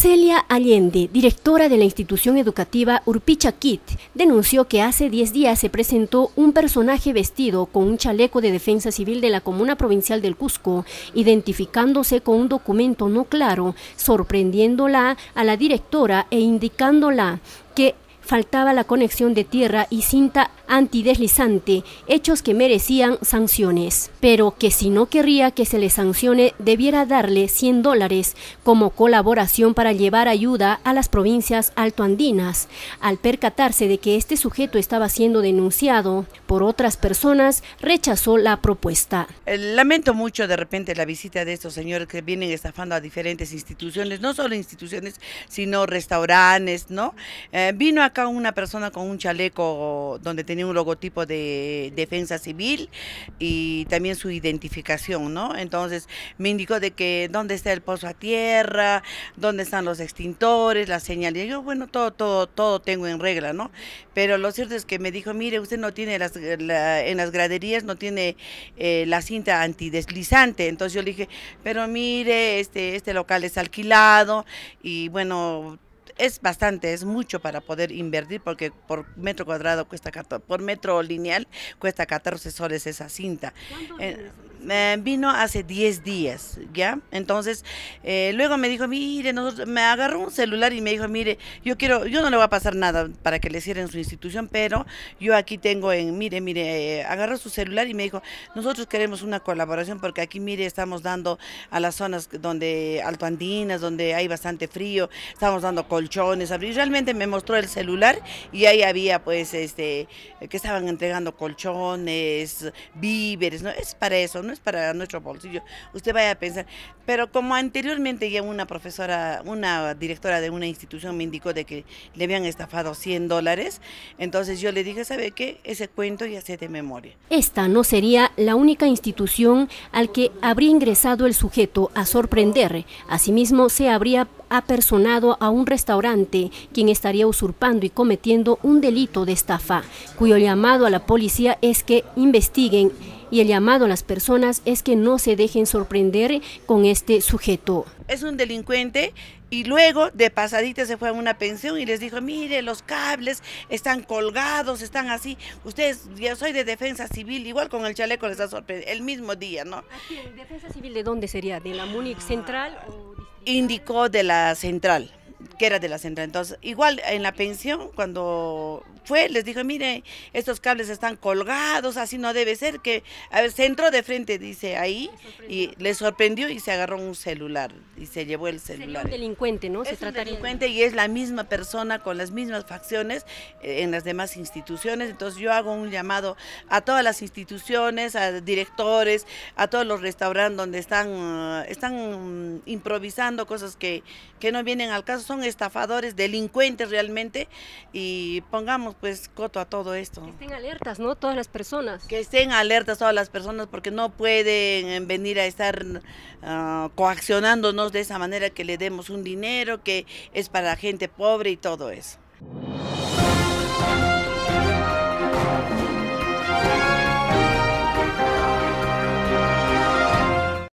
Celia Allende, directora de la institución educativa Urpicha Kit, denunció que hace 10 días se presentó un personaje vestido con un chaleco de defensa civil de la comuna provincial del Cusco, identificándose con un documento no claro, sorprendiéndola a la directora e indicándola que faltaba la conexión de tierra y cinta antideslizante, hechos que merecían sanciones, pero que si no querría que se le sancione debiera darle 100 dólares como colaboración para llevar ayuda a las provincias altoandinas. Al percatarse de que este sujeto estaba siendo denunciado por otras personas, rechazó la propuesta. Eh, lamento mucho de repente la visita de estos señores que vienen estafando a diferentes instituciones, no solo instituciones, sino restaurantes, ¿no? Eh, vino acá una persona con un chaleco donde tenía un logotipo de defensa civil y también su identificación, ¿no? Entonces me indicó de que dónde está el pozo a tierra, dónde están los extintores, señal y Yo, bueno, todo, todo, todo tengo en regla, ¿no? Pero lo cierto es que me dijo, mire, usted no tiene las, en las graderías, no tiene eh, la cinta antideslizante. Entonces yo le dije, pero mire, este, este local es alquilado y bueno, es bastante, es mucho para poder invertir porque por metro cuadrado cuesta por metro lineal cuesta 14 soles esa cinta. Eh, eh, vino hace 10 días, ¿ya? Entonces, eh, luego me dijo, mire, nosotros, me agarró un celular y me dijo, mire, yo quiero, yo no le voy a pasar nada para que le cierren su institución, pero yo aquí tengo en, mire, mire, eh, agarró su celular y me dijo, nosotros queremos una colaboración porque aquí, mire, estamos dando a las zonas donde, alto andinas, donde hay bastante frío, estamos dando colchones, y realmente me mostró el celular y ahí había, pues, este, que estaban entregando colchones, víveres, ¿no? Es para eso, ¿no? para nuestro bolsillo, usted vaya a pensar. Pero como anteriormente ya una profesora, una directora de una institución me indicó de que le habían estafado 100 dólares, entonces yo le dije, ¿sabe qué? Ese cuento ya sé de memoria. Esta no sería la única institución al que habría ingresado el sujeto a sorprender. Asimismo, se habría ha personado a un restaurante, quien estaría usurpando y cometiendo un delito de estafa, cuyo llamado a la policía es que investiguen y el llamado a las personas es que no se dejen sorprender con este sujeto. Es un delincuente y luego de pasadita se fue a una pensión y les dijo, mire, los cables están colgados, están así. Ustedes, yo soy de defensa civil, igual con el chaleco les da sorprendido, el mismo día, ¿no? ¿Defensa civil de dónde sería? ¿De la Múnich Central indicó de la central que era de la central. Entonces, igual en la pensión, cuando fue, les dije, mire, estos cables están colgados, así no debe ser, que, a ver, se entró de frente, dice, ahí, y le sorprendió y se agarró un celular, y se llevó el celular. Es un delincuente, ¿no? un delincuente y es la misma persona con las mismas facciones eh, en las demás instituciones, entonces yo hago un llamado a todas las instituciones, a directores, a todos los restaurantes donde están, ah, están mm, improvisando cosas que, que no vienen al caso, son estafadores, delincuentes realmente, y pongamos pues coto a todo esto. Que estén alertas, ¿no? Todas las personas. Que estén alertas todas las personas porque no pueden eh, venir a estar ah, coaccionándonos de esa manera que le demos un dinero que es para la gente pobre y todo eso.